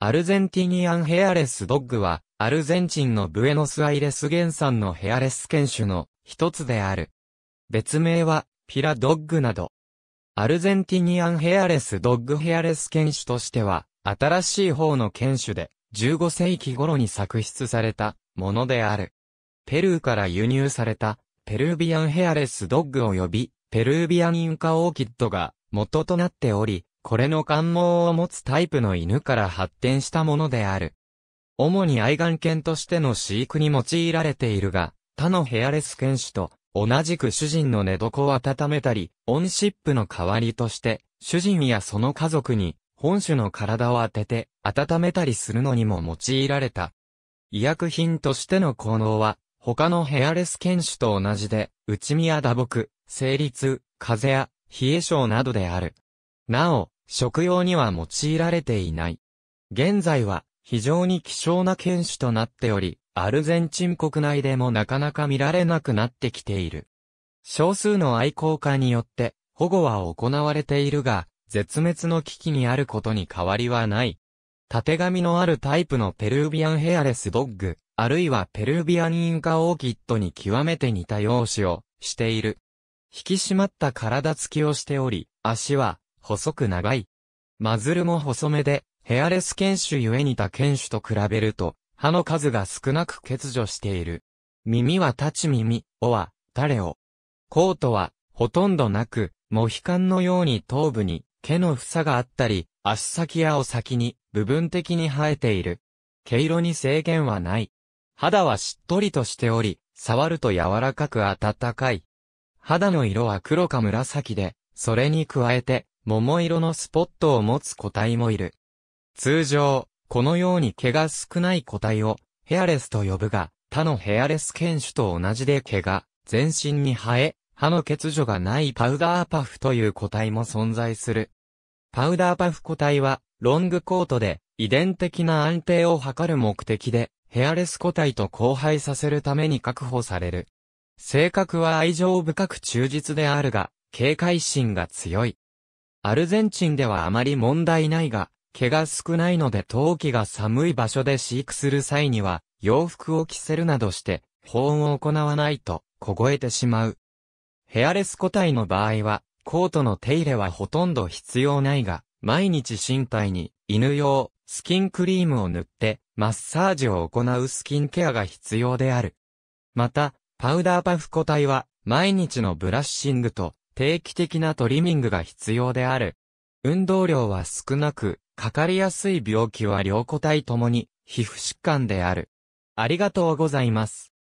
アルゼンティニアンヘアレスドッグは、アルゼンチンのブエノスアイレス原産のヘアレス犬種の一つである。別名は、ピラドッグなど。アルゼンティニアンヘアレスドッグヘアレス犬種としては、新しい方の犬種で、15世紀頃に作出されたものである。ペルーから輸入された、ペルービアンヘアレスドッグ及び、ペルービアンインカオーキッドが元となっており、これの感毛を持つタイプの犬から発展したものである。主に愛玩犬としての飼育に用いられているが、他のヘアレス犬種と同じく主人の寝床を温めたり、オンシップの代わりとして、主人やその家族に本種の体を当てて温めたりするのにも用いられた。医薬品としての効能は、他のヘアレス犬種と同じで、内身や打撲、生理痛、風邪や冷え症などである。なお、食用には用いられていない。現在は非常に希少な犬種となっており、アルゼンチン国内でもなかなか見られなくなってきている。少数の愛好家によって保護は行われているが、絶滅の危機にあることに変わりはない。縦紙のあるタイプのペルービアンヘアレスドッグ、あるいはペルービアンインカオーキッドに極めて似た容姿をしている。引き締まった体つきをしており、足は細く長い。マズルも細めで、ヘアレス犬種ゆえに他犬種と比べると、歯の数が少なく欠如している。耳は立ち耳、尾は、垂れ尾。コートは、ほとんどなく、モヒカンのように頭部に、毛の房があったり、足先や尾先に、部分的に生えている。毛色に制限はない。肌はしっとりとしており、触ると柔らかく暖かい。肌の色は黒か紫で、それに加えて、桃色のスポットを持つ個体もいる。通常、このように毛が少ない個体をヘアレスと呼ぶが、他のヘアレス犬種と同じで毛が全身に生え、歯の欠如がないパウダーパフという個体も存在する。パウダーパフ個体はロングコートで遺伝的な安定を図る目的でヘアレス個体と交配させるために確保される。性格は愛情深く忠実であるが、警戒心が強い。アルゼンチンではあまり問題ないが、毛が少ないので冬季が寒い場所で飼育する際には、洋服を着せるなどして、保温を行わないと、凍えてしまう。ヘアレス個体の場合は、コートの手入れはほとんど必要ないが、毎日身体に、犬用、スキンクリームを塗って、マッサージを行うスキンケアが必要である。また、パウダーパフ個体は、毎日のブラッシングと、定期的なトリミングが必要である。運動量は少なく、かかりやすい病気は両個体ともに皮膚疾患である。ありがとうございます。